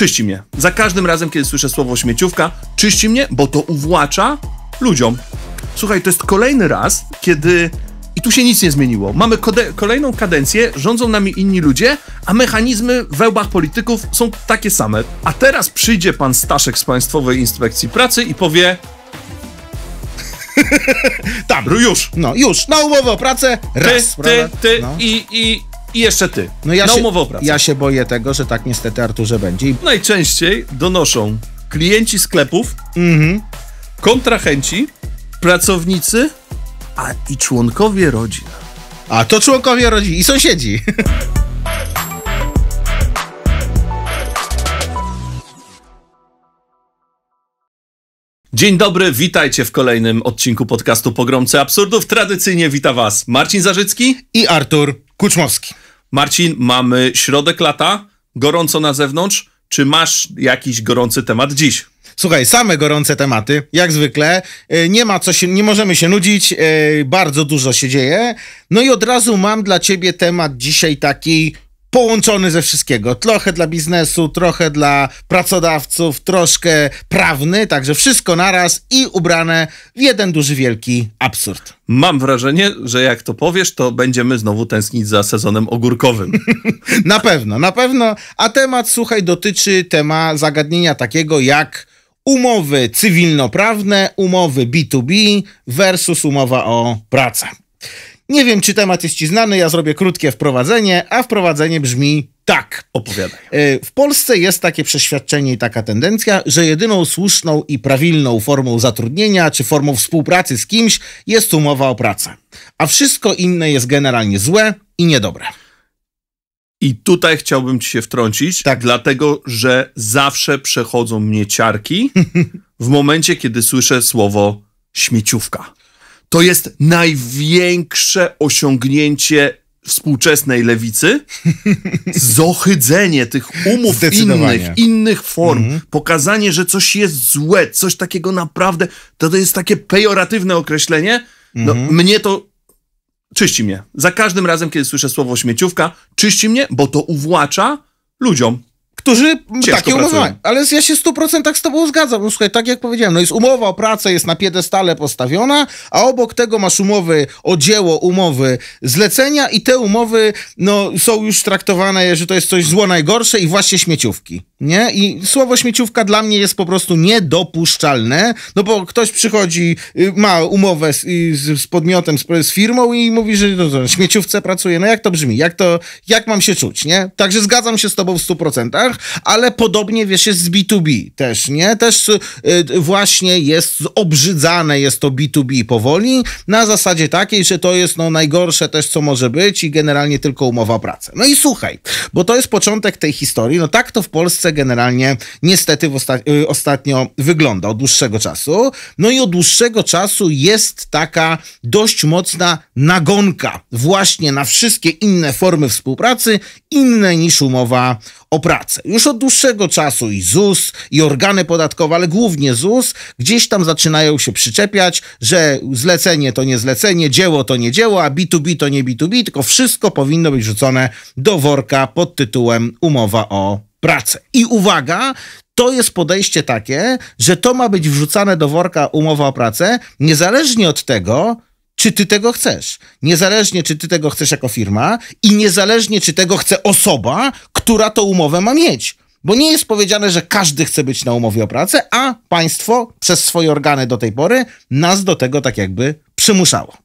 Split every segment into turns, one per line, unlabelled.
czyści mnie. Za każdym razem, kiedy słyszę słowo śmieciówka, czyści mnie, bo to uwłacza ludziom. Słuchaj, to jest kolejny raz, kiedy i tu się nic nie zmieniło. Mamy kolejną kadencję, rządzą nami inni ludzie, a mechanizmy w wełbach polityków są takie same. A teraz przyjdzie pan Staszek z Państwowej Inspekcji Pracy i powie...
Tam, już! No, już, na umowę o pracę, raz, Ty, ty, ty
no. i, i, i jeszcze ty. No ja na się, o pracę. Ja
się boję tego, że tak niestety Arturze będzie.
Najczęściej donoszą klienci sklepów, mhm. kontrahenci,
pracownicy, a i członkowie rodzin. A to członkowie rodzin i sąsiedzi.
Dzień dobry, witajcie w kolejnym odcinku podcastu Pogromcy Absurdów. Tradycyjnie wita was Marcin Zarzycki i Artur Kuczmowski. Marcin, mamy środek lata, gorąco na zewnątrz. Czy
masz jakiś gorący temat dziś? Słuchaj, same gorące tematy, jak zwykle. E, nie ma co się, nie możemy się nudzić, e, bardzo dużo się dzieje. No i od razu mam dla ciebie temat dzisiaj taki połączony ze wszystkiego. Trochę dla biznesu, trochę dla pracodawców, troszkę prawny, także wszystko naraz i ubrane w jeden duży, wielki
absurd. Mam wrażenie, że jak to powiesz, to będziemy znowu tęsknić
za sezonem ogórkowym. na pewno, na pewno. A temat, słuchaj, dotyczy tema zagadnienia takiego jak umowy cywilnoprawne, umowy B2B versus umowa o pracę. Nie wiem, czy temat jest ci znany, ja zrobię krótkie wprowadzenie, a wprowadzenie brzmi tak. Opowiadaj. E, w Polsce jest takie przeświadczenie i taka tendencja, że jedyną słuszną i prawilną formą zatrudnienia czy formą współpracy z kimś jest umowa o pracę, a wszystko inne jest generalnie złe i niedobre. I tutaj chciałbym ci się wtrącić, tak. dlatego że
zawsze przechodzą mnie ciarki w momencie, kiedy słyszę słowo śmieciówka to jest największe osiągnięcie współczesnej lewicy, zohydzenie tych umów innych, innych form, mm -hmm. pokazanie, że coś jest złe, coś takiego naprawdę, to, to jest takie pejoratywne określenie, no, mm -hmm. mnie to czyści mnie. Za każdym razem, kiedy słyszę słowo śmieciówka, czyści mnie, bo to uwłacza ludziom
którzy Ciężko takie umowy mają. Ale ja się 100% z tobą zgadzam. No, słuchaj, tak jak powiedziałem, no jest umowa o pracę, jest na piedestale postawiona, a obok tego masz umowy o dzieło, umowy zlecenia i te umowy no, są już traktowane, że to jest coś zło najgorsze i właśnie śmieciówki. Nie? I słowo śmieciówka dla mnie jest po prostu niedopuszczalne, no bo ktoś przychodzi, y, ma umowę z, z, podmiotem, z, z, firmą i mówi, że no, śmieciówce pracuje. No jak to brzmi? Jak to, jak mam się czuć, nie? Także zgadzam się z tobą w 100% ale podobnie wiesz, jest z B2B też, nie? Też y, y, właśnie jest obrzydzane jest to B2B powoli na zasadzie takiej, że to jest no najgorsze też, co może być i generalnie tylko umowa o pracę. No i słuchaj, bo to jest początek tej historii, no tak to w Polsce generalnie niestety osta y, ostatnio wygląda od dłuższego czasu. No i od dłuższego czasu jest taka dość mocna nagonka właśnie na wszystkie inne formy współpracy, inne niż umowa o pracę. Już od dłuższego czasu i ZUS, i organy podatkowe, ale głównie ZUS, gdzieś tam zaczynają się przyczepiać, że zlecenie to nie zlecenie, dzieło to nie dzieło, a B2B to nie B2B, tylko wszystko powinno być rzucone do worka pod tytułem umowa o pracę. I uwaga, to jest podejście takie, że to ma być wrzucane do worka umowa o pracę, niezależnie od tego, czy ty tego chcesz. Niezależnie, czy ty tego chcesz jako firma i niezależnie, czy tego chce osoba, która tą umowę ma mieć. Bo nie jest powiedziane, że każdy chce być na umowie o pracę, a państwo przez swoje organy do tej pory nas do tego tak jakby przymuszało.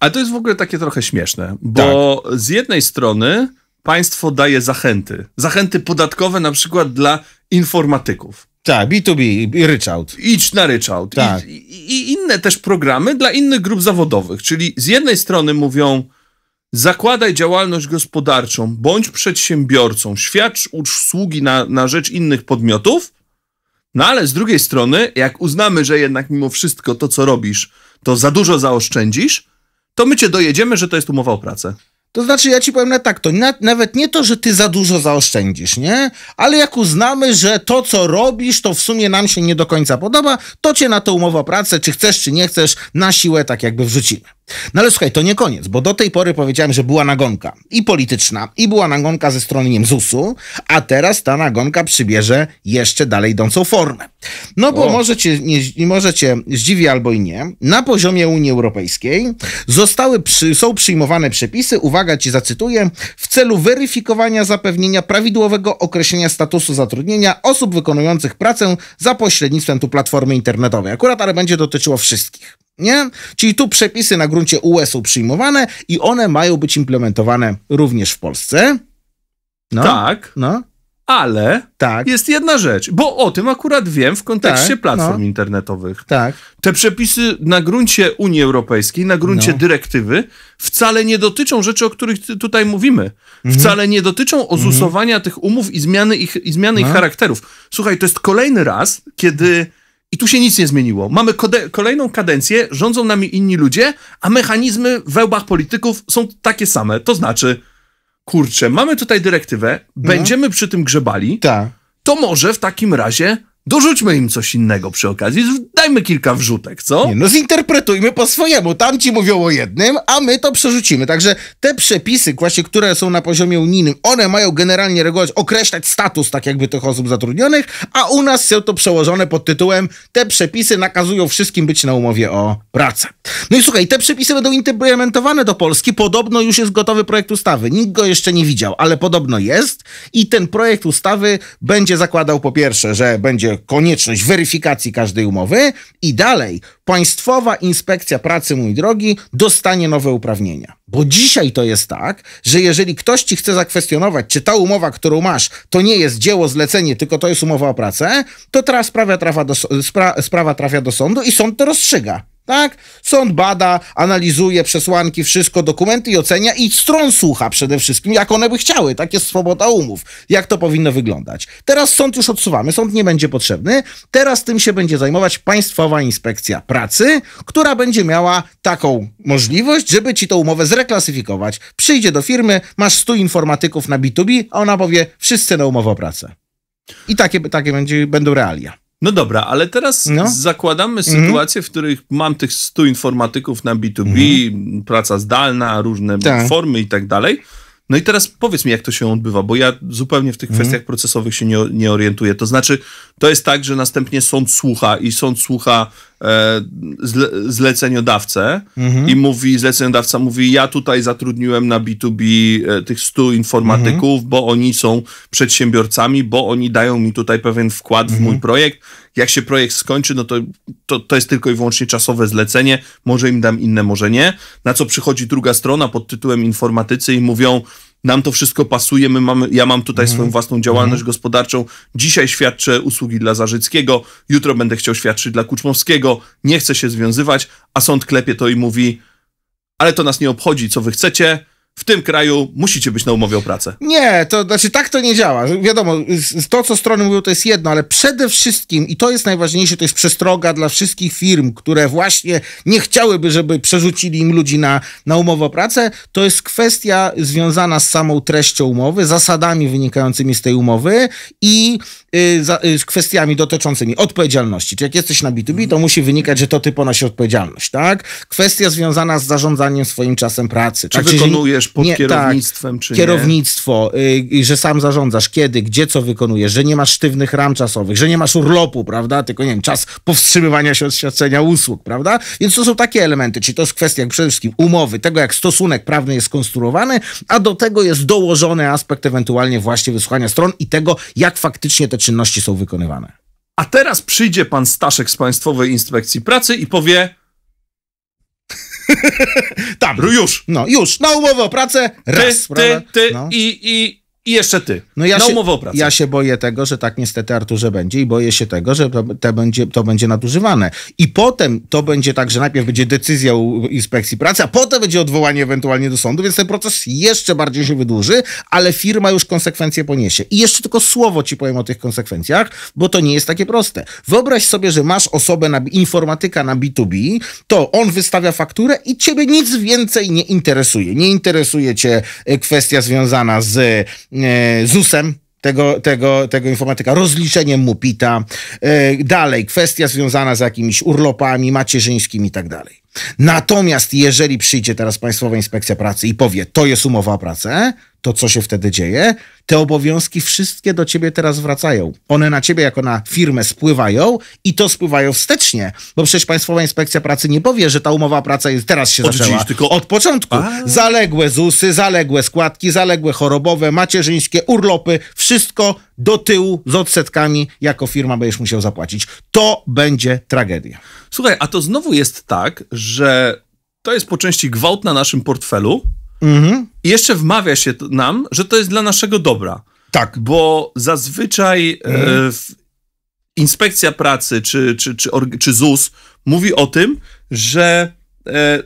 Ale to jest
w ogóle takie trochę
śmieszne, bo
tak. z jednej strony państwo daje zachęty. Zachęty podatkowe na przykład dla informatyków. Tak, B2B i Ryczałt. Idź na Ryczałt. Tak. I, I, inne też programy dla innych grup zawodowych. Czyli z jednej strony mówią, zakładaj działalność gospodarczą, bądź przedsiębiorcą, świadcz usługi na, na rzecz innych podmiotów, no ale z drugiej strony, jak uznamy, że jednak mimo wszystko to, co robisz, to za dużo zaoszczędzisz, to my cię dojedziemy, że to jest umowa o pracę.
To znaczy, ja ci powiem na tak, to na, nawet nie to, że ty za dużo zaoszczędzisz, nie? Ale jak uznamy, że to, co robisz, to w sumie nam się nie do końca podoba, to cię na to umowa o pracę, czy chcesz, czy nie chcesz, na siłę tak jakby wrzucimy. No ale słuchaj, to nie koniec, bo do tej pory powiedziałem, że była nagonka i polityczna, i była nagonka ze strony nie, ZUS-u, a teraz ta nagonka przybierze jeszcze dalej idącą formę. No bo możecie, nie, możecie zdziwi albo i nie, na poziomie Unii Europejskiej zostały przy, są przyjmowane przepisy, uwaga ci zacytuję, w celu weryfikowania zapewnienia prawidłowego określenia statusu zatrudnienia osób wykonujących pracę za pośrednictwem tu platformy internetowej. Akurat, ale będzie dotyczyło wszystkich. Nie? Czyli tu przepisy na gruncie UE są przyjmowane i one mają być implementowane również w Polsce. No, tak. No. Ale tak. jest jedna rzecz, bo o tym akurat wiem w kontekście tak, no. platform no.
internetowych.
Tak. Te przepisy
na gruncie Unii Europejskiej, na gruncie no. dyrektywy, wcale nie dotyczą rzeczy, o których tutaj mówimy. Mhm. Wcale nie dotyczą mhm. ozusowania tych umów i zmiany ich, i zmiany no. ich charakterów. Słuchaj, to jest kolejny raz, kiedy i tu się nic nie zmieniło. Mamy kolejną kadencję, rządzą nami inni ludzie, a mechanizmy w wełbach polityków są takie same. To znaczy, kurczę, mamy tutaj dyrektywę, no. będziemy przy tym grzebali. Tak. To może w takim razie Dorzućmy im coś innego przy okazji, dajmy kilka wrzutek, co? Nie,
no zinterpretujmy po swojemu. Tamci mówią o jednym, a my to przerzucimy. Także te przepisy, właśnie, które są na poziomie unijnym, one mają generalnie regulować, określać status tak jakby tych osób zatrudnionych, a u nas są to przełożone pod tytułem te przepisy nakazują wszystkim być na umowie o pracę. No i słuchaj, te przepisy będą implementowane do Polski. Podobno już jest gotowy projekt ustawy. Nikt go jeszcze nie widział, ale podobno jest i ten projekt ustawy będzie zakładał po pierwsze, że będzie konieczność weryfikacji każdej umowy i dalej Państwowa Inspekcja Pracy, mój drogi, dostanie nowe uprawnienia. Bo dzisiaj to jest tak, że jeżeli ktoś ci chce zakwestionować, czy ta umowa, którą masz, to nie jest dzieło, zlecenie, tylko to jest umowa o pracę, to teraz sprawa, trafia do, spra, sprawa trafia do sądu i sąd to rozstrzyga. Tak? Sąd bada, analizuje przesłanki, wszystko, dokumenty i ocenia i stron słucha przede wszystkim, jak one by chciały. Tak jest swoboda umów. Jak to powinno wyglądać. Teraz sąd już odsuwamy, sąd nie będzie potrzebny. Teraz tym się będzie zajmować Państwowa Inspekcja Pracy, która będzie miała taką możliwość, żeby ci tą umowę zreklasyfikować. Przyjdzie do firmy, masz 100 informatyków na B2B, a ona powie, wszyscy na umowę o pracę. I takie, takie będzie, będą realia. No dobra,
ale teraz no. zakładamy mhm. sytuację, w których mam tych 100 informatyków na B2B, mhm. praca zdalna, różne tak. formy i tak dalej. No i teraz powiedz mi, jak to się odbywa, bo ja zupełnie w tych mhm. kwestiach procesowych się nie, nie orientuję. To znaczy, to jest tak, że następnie sąd słucha i sąd słucha e, zle, zleceniodawcę mhm. i mówi, zleceniodawca mówi, ja tutaj zatrudniłem na B2B e, tych stu informatyków, mhm. bo oni są przedsiębiorcami, bo oni dają mi tutaj pewien wkład w mój mhm. projekt. Jak się projekt skończy, no to, to, to jest tylko i wyłącznie czasowe zlecenie, może im dam inne, może nie. Na co przychodzi druga strona pod tytułem informatycy i mówią, nam to wszystko pasuje, my mamy, ja mam tutaj mm. swoją własną działalność mm. gospodarczą, dzisiaj świadczę usługi dla Zarzyckiego, jutro będę chciał świadczyć dla Kuczmowskiego, nie chcę się związywać, a sąd klepie to i mówi, ale to nas nie obchodzi, co wy chcecie, w tym kraju musicie być na umowie o pracę.
Nie, to znaczy tak to nie działa. Wiadomo, to co strony mówią to jest jedno, ale przede wszystkim, i to jest najważniejsze, to jest przestroga dla wszystkich firm, które właśnie nie chciałyby, żeby przerzucili im ludzi na, na umowę o pracę, to jest kwestia związana z samą treścią umowy, zasadami wynikającymi z tej umowy i y, za, y, kwestiami dotyczącymi odpowiedzialności. Czy jak jesteś na B2B, to mhm. musi wynikać, że to ty ponosi odpowiedzialność, tak? Kwestia związana z zarządzaniem swoim czasem pracy. Czy tak, pod nie, tak. kierownictwem, tak, czy kierownictwo, y, y, że sam zarządzasz, kiedy, gdzie co wykonujesz, że nie masz sztywnych ram czasowych, że nie masz urlopu, prawda? Tylko nie wiem, czas powstrzymywania się od świadczenia usług, prawda? Więc to są takie elementy, czyli to jest kwestia przede wszystkim umowy, tego jak stosunek prawny jest skonstruowany, a do tego jest dołożony aspekt ewentualnie właśnie wysłuchania stron i tego, jak faktycznie te czynności są wykonywane.
A teraz przyjdzie pan Staszek z Państwowej Inspekcji Pracy i powie:
tam. Już. No, już. Na umowę o pracę. Raz, ty, ty,
ty no. i, i, i jeszcze ty. No ja na się, o pracę. Ja
się boję tego, że tak niestety Arturze będzie i boję się tego, że to, te będzie, to będzie nadużywane. I potem to będzie tak, że najpierw będzie decyzja u inspekcji pracy, a potem będzie odwołanie ewentualnie do sądu, więc ten proces jeszcze bardziej się wydłuży, ale firma już konsekwencje poniesie. I jeszcze tylko słowo ci powiem o tych konsekwencjach, bo to nie jest takie proste. Wyobraź sobie, że masz osobę, na, informatyka na B2B, to on wystawia fakturę i ciebie nic więcej nie interesuje. Nie interesuje cię e, kwestia związana z E, ZUS-em, tego, tego, tego informatyka, rozliczeniem mu pita, e, dalej kwestia związana z jakimiś urlopami macierzyńskimi i tak dalej. Natomiast jeżeli przyjdzie teraz Państwowa Inspekcja Pracy i powie, to jest umowa o pracę, to co się wtedy dzieje? Te obowiązki wszystkie do ciebie teraz wracają. One na ciebie jako na firmę spływają i to spływają wstecznie, bo przecież Państwowa Inspekcja Pracy nie powie, że ta umowa praca jest teraz się od zaczęła. Dziś, tylko... Od początku. A... Zaległe ZUSy, zaległe składki, zaległe chorobowe, macierzyńskie, urlopy, wszystko do tyłu z odsetkami jako firma będziesz musiał zapłacić. To będzie tragedia. Słuchaj, a
to znowu jest tak, że że to jest po części gwałt na naszym portfelu mhm. i jeszcze wmawia się nam, że to jest dla naszego dobra. Tak. Bo zazwyczaj e, mhm. e, inspekcja pracy czy, czy, czy, czy ZUS mówi o tym, że e,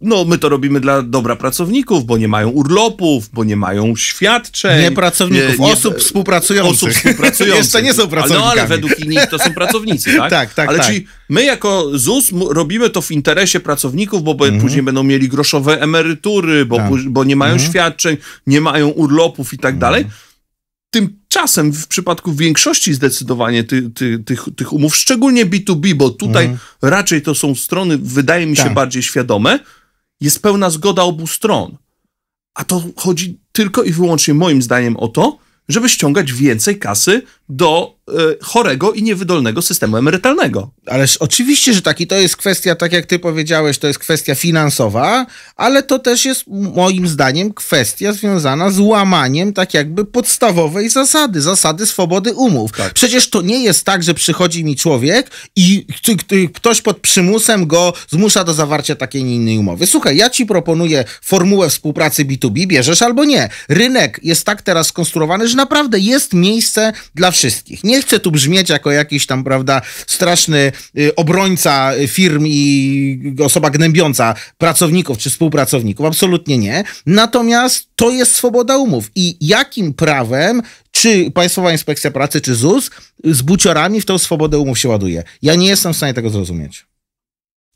no, my to robimy dla dobra pracowników, bo nie mają urlopów, bo nie mają świadczeń. Nie pracowników, nie, nie, osób współpracujących. Osób współpracujących. Jeszcze nie są pracownicy. No, ale według nich to są pracownicy, tak? tak, tak. Ale tak. czyli my jako ZUS robimy to w interesie pracowników, bo mhm. później będą mieli groszowe emerytury, bo, tak. bo nie mają mhm. świadczeń, nie mają urlopów i tak mhm. dalej. Tymczasem w przypadku większości zdecydowanie ty, ty, tych, tych umów, szczególnie B2B, bo tutaj mhm. raczej to są strony, wydaje mi się, tak. bardziej świadome, jest pełna zgoda obu stron. A to chodzi tylko i wyłącznie moim zdaniem o to, żeby ściągać więcej kasy do
Y, chorego i niewydolnego systemu emerytalnego. Ależ oczywiście, że tak i to jest kwestia, tak jak ty powiedziałeś, to jest kwestia finansowa, ale to też jest moim zdaniem kwestia związana z łamaniem tak jakby podstawowej zasady, zasady swobody umów. Tak. Przecież to nie jest tak, że przychodzi mi człowiek i ktoś pod przymusem go zmusza do zawarcia takiej nie innej umowy. Słuchaj, ja ci proponuję formułę współpracy B2B, bierzesz albo nie. Rynek jest tak teraz skonstruowany, że naprawdę jest miejsce dla wszystkich. Nie nie chcę tu brzmieć jako jakiś tam, prawda, straszny y, obrońca firm i osoba gnębiąca pracowników czy współpracowników. Absolutnie nie. Natomiast to jest swoboda umów. I jakim prawem czy Państwowa Inspekcja Pracy, czy ZUS z buciorami w tą swobodę umów się ładuje? Ja nie jestem w stanie tego zrozumieć.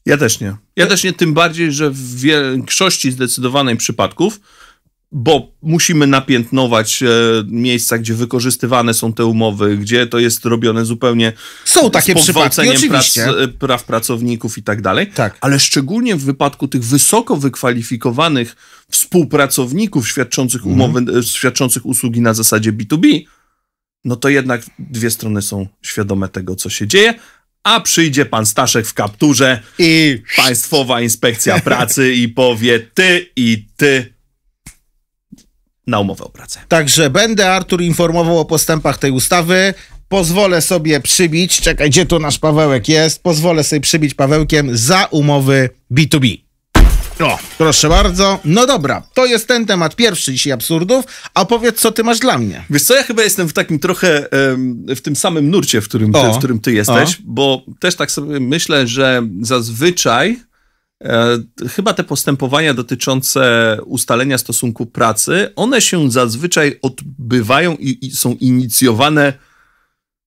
Ja też nie.
Ja też nie, tym bardziej, że w większości zdecydowanej przypadków bo musimy napiętnować e, miejsca, gdzie wykorzystywane są te umowy, gdzie to jest robione zupełnie są takie z pogwałceniem prac, e, praw pracowników i tak dalej. Tak. Ale szczególnie w wypadku tych wysoko wykwalifikowanych współpracowników świadczących, mhm. umowy, mhm. świadczących usługi na zasadzie B2B, no to jednak dwie strony są świadome tego, co się dzieje, a przyjdzie pan Staszek w kapturze i Państwowa Inspekcja Pracy i powie ty i ty na umowę o
pracę. Także będę, Artur, informował o postępach tej ustawy. Pozwolę sobie przybić, czekaj, gdzie tu nasz Pawełek jest? Pozwolę sobie przybić Pawełkiem za umowy B2B. O, proszę bardzo. No dobra, to jest ten temat pierwszy dzisiaj absurdów, a powiedz, co ty masz dla mnie.
Wiesz co, ja chyba jestem w takim trochę w tym samym nurcie, w którym ty, w którym ty jesteś, o. bo też tak sobie myślę, że zazwyczaj E, chyba te postępowania dotyczące ustalenia stosunku pracy, one się zazwyczaj odbywają i, i są inicjowane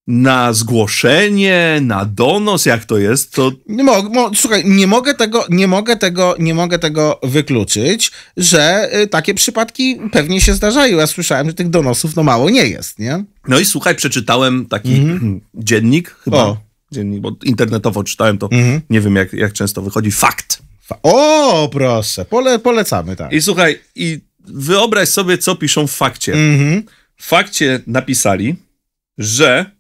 na zgłoszenie, na donos, jak to jest, to... Nie mo-, mo, słuchaj, nie mogę tego, nie mogę tego, nie mogę tego wykluczyć, że y, takie przypadki pewnie się zdarzają. Ja słyszałem, że tych donosów no mało nie jest, nie?
No i słuchaj, przeczytałem taki mhm. dziennik, chyba o dziennik, bo internetowo czytałem to, mhm. nie wiem jak, jak często
wychodzi, fakt. o, proszę, Pole, polecamy, tak.
I słuchaj, i wyobraź sobie, co piszą w fakcie. Mhm. W fakcie napisali, że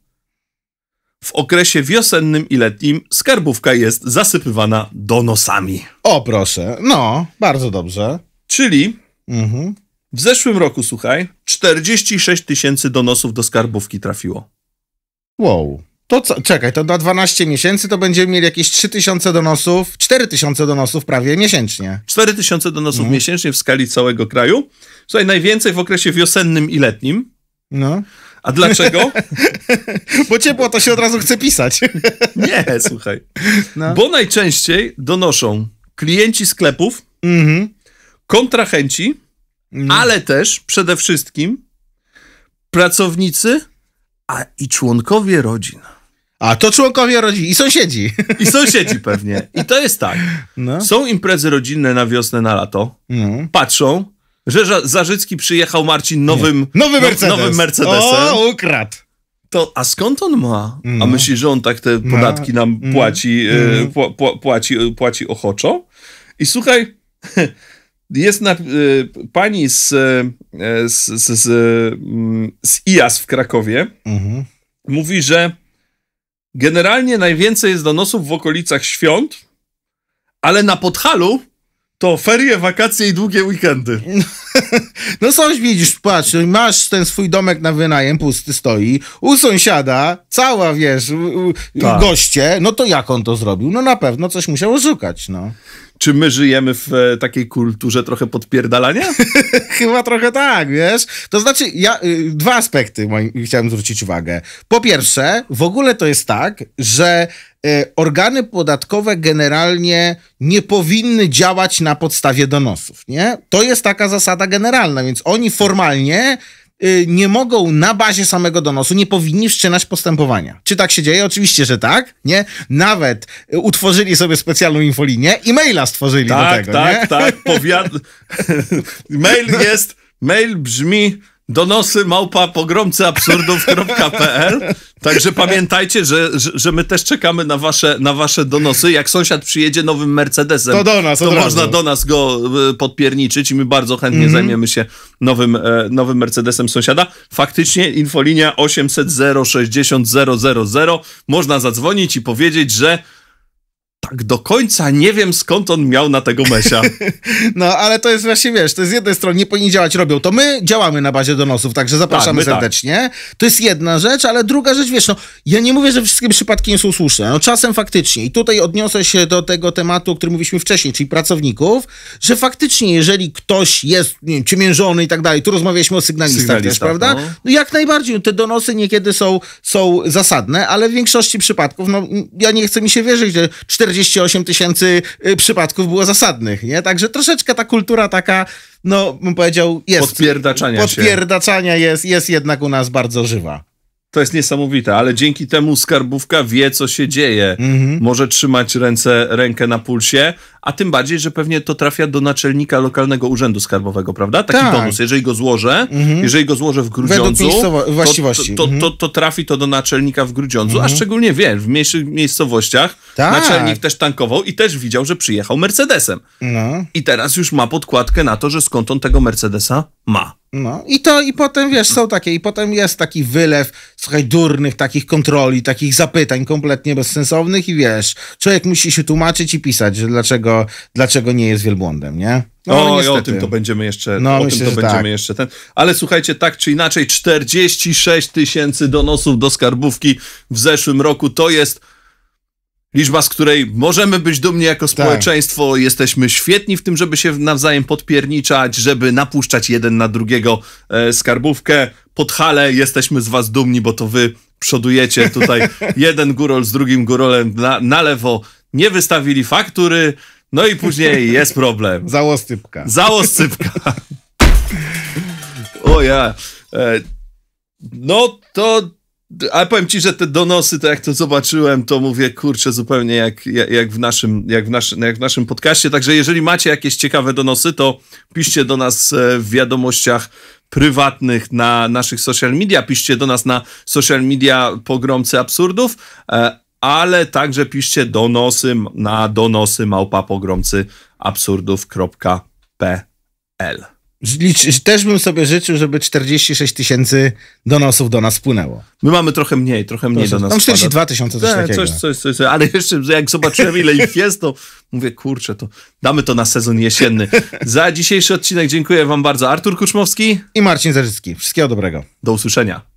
w okresie wiosennym i letnim skarbówka jest zasypywana donosami. O, proszę, no, bardzo dobrze. Czyli mhm. w zeszłym roku, słuchaj, 46 tysięcy donosów do skarbówki trafiło.
Wow. To co, czekaj, to na 12 miesięcy to będziemy mieli jakieś 3000 donosów, 4000 donosów prawie miesięcznie.
4000 donosów no. miesięcznie w skali całego kraju. Słuchaj, najwięcej w okresie wiosennym i letnim. No. A dlaczego? Bo ciepło to się od razu chce pisać. Nie, słuchaj. No. Bo najczęściej donoszą klienci sklepów, mhm. kontrahenci, no. ale też przede wszystkim pracownicy a i członkowie rodzin. A to członkowie rodziny i sąsiedzi. I sąsiedzi pewnie. I to jest tak. No. Są imprezy rodzinne na wiosnę, na lato. No. Patrzą, że Zarzycki przyjechał Marcin nowym, nowym nowy Mercedes. nowym Mercedesem. O, ukradł. To, a skąd on ma? No. A myśli, że on tak te no. podatki nam mm. płaci, y, płaci, e, płaci ochoczo? I słuchaj, jest na, y, pani z, z, z, mm, z, z IAS w Krakowie, mhm. mówi, że Generalnie najwięcej jest donosów w okolicach świąt,
ale na Podhalu to ferie, wakacje i długie weekendy. No, coś widzisz, patrz, no masz ten swój domek na wynajem, pusty stoi, u sąsiada, cała, wiesz, u, tak. goście, no to jak on to zrobił? No na pewno coś musiał szukać, no. Czy my żyjemy w e, takiej kulturze trochę podpierdalania? Chyba trochę tak, wiesz? To znaczy, ja, y, dwa aspekty chciałem zwrócić uwagę. Po pierwsze, w ogóle to jest tak, że y, organy podatkowe generalnie nie powinny działać na podstawie donosów, nie? To jest taka zasada generalna, więc oni formalnie Y, nie mogą na bazie samego donosu, nie powinni wszczynać postępowania. Czy tak się dzieje? Oczywiście, że tak, nie? Nawet y, utworzyli sobie specjalną infolinię i maila stworzyli tak, do tego, Tak, nie? tak, tak. Powiad... mail jest,
mail brzmi donosy małpa pogromcy absurdów.pl. Także pamiętajcie, że, że, my też czekamy na wasze, na wasze donosy. Jak sąsiad przyjedzie nowym Mercedesem, to, do nas, to można razu. do nas go y, podpierniczyć i my bardzo chętnie mhm. zajmiemy się nowym, e, nowym Mercedesem sąsiada. Faktycznie infolinia 800 060 000. Można zadzwonić i powiedzieć, że tak do końca nie wiem, skąd on miał na tego mesia.
No, ale to jest właśnie, wiesz, to jest z jednej strony, nie powinni działać, robią to. My działamy na bazie donosów, także tak, zapraszamy tak, serdecznie. Tak. To jest jedna rzecz, ale druga rzecz, wiesz, no, ja nie mówię, że wszystkie przypadki nie są słuszne. No, czasem faktycznie. I tutaj odniosę się do tego tematu, o którym mówiliśmy wcześniej, czyli pracowników, że faktycznie, jeżeli ktoś jest, nie wiem, ciemiężony i tak dalej, tu rozmawialiśmy o sygnalistach też, prawda? No. no. jak najbardziej, no, te donosy niekiedy są, są zasadne, ale w większości przypadków, no, ja nie chcę mi się wierzyć, że cztery 48 tysięcy y, przypadków było zasadnych, nie? Także troszeczkę ta kultura taka, no bym powiedział, jest. Podpierdaczania, podpierdaczania się. Jest, jest jednak u nas bardzo żywa. To jest niesamowite,
ale dzięki temu skarbówka wie, co się dzieje. Mhm. Może trzymać ręce, rękę na pulsie, a tym bardziej, że pewnie to trafia do naczelnika lokalnego urzędu skarbowego, prawda? Taki tak. bonus. Jeżeli go złożę, mhm. jeżeli go złożę w Grudziądzu, to, to, to, mhm. to, trafi to do naczelnika w Grudziądzu, mhm. a szczególnie wiem, w mniejszych miejscowościach tak. Naczelnik też tankował i też widział, że przyjechał Mercedesem. No. I teraz już ma podkładkę na to, że skąd on tego Mercedesa ma.
No i to, i potem wiesz, są takie, i potem jest taki wylew, słuchaj, durnych takich kontroli, takich zapytań kompletnie bezsensownych i wiesz, człowiek musi się tłumaczyć i pisać, że dlaczego, dlaczego nie jest wielbłądem, nie? No, o, o tym to będziemy
jeszcze, no, o myślę, tym to tak. będziemy tak. jeszcze ten. Ale słuchajcie, tak czy inaczej, 46 tysięcy donosów do skarbówki w zeszłym roku to jest Liczba, z której możemy być dumni jako tak. społeczeństwo, tak. jesteśmy świetni w tym, żeby się nawzajem podpierniczać, żeby napuszczać jeden na drugiego e, skarbówkę. Podhale, jesteśmy z was dumni, bo to wy przodujecie tutaj jeden górol z drugim górolem na, na lewo. Nie wystawili faktury, no i później jest problem. Załostypka. Załostypka. o ja. E, no to ale powiem ci, że te donosy, to jak to zobaczyłem, to mówię, kurczę, zupełnie jak, jak, jak w, naszym, jak, w, nasz jak w naszym podcaście. Także jeżeli macie jakieś ciekawe donosy, to piszcie do nas e, w wiadomościach prywatnych na naszych social media, piszcie do nas na social media pogromcy absurdów, e, ale także piszcie donosy na donosy
małpa pogromcy absurdów.pl. Licz, też bym sobie życzył, żeby 46 tysięcy donosów do nas płynęło. My mamy trochę mniej, trochę mniej Proszę, do nas. Tam 42 tysiące, coś takiego. Coś,
coś, coś, coś, ale jeszcze jak zobaczyłem ile ich jest, to mówię, kurczę, to damy to na sezon jesienny. Za dzisiejszy odcinek dziękuję wam bardzo. Artur Kuczmowski i Marcin Zarzycki. Wszystkiego dobrego. Do usłyszenia.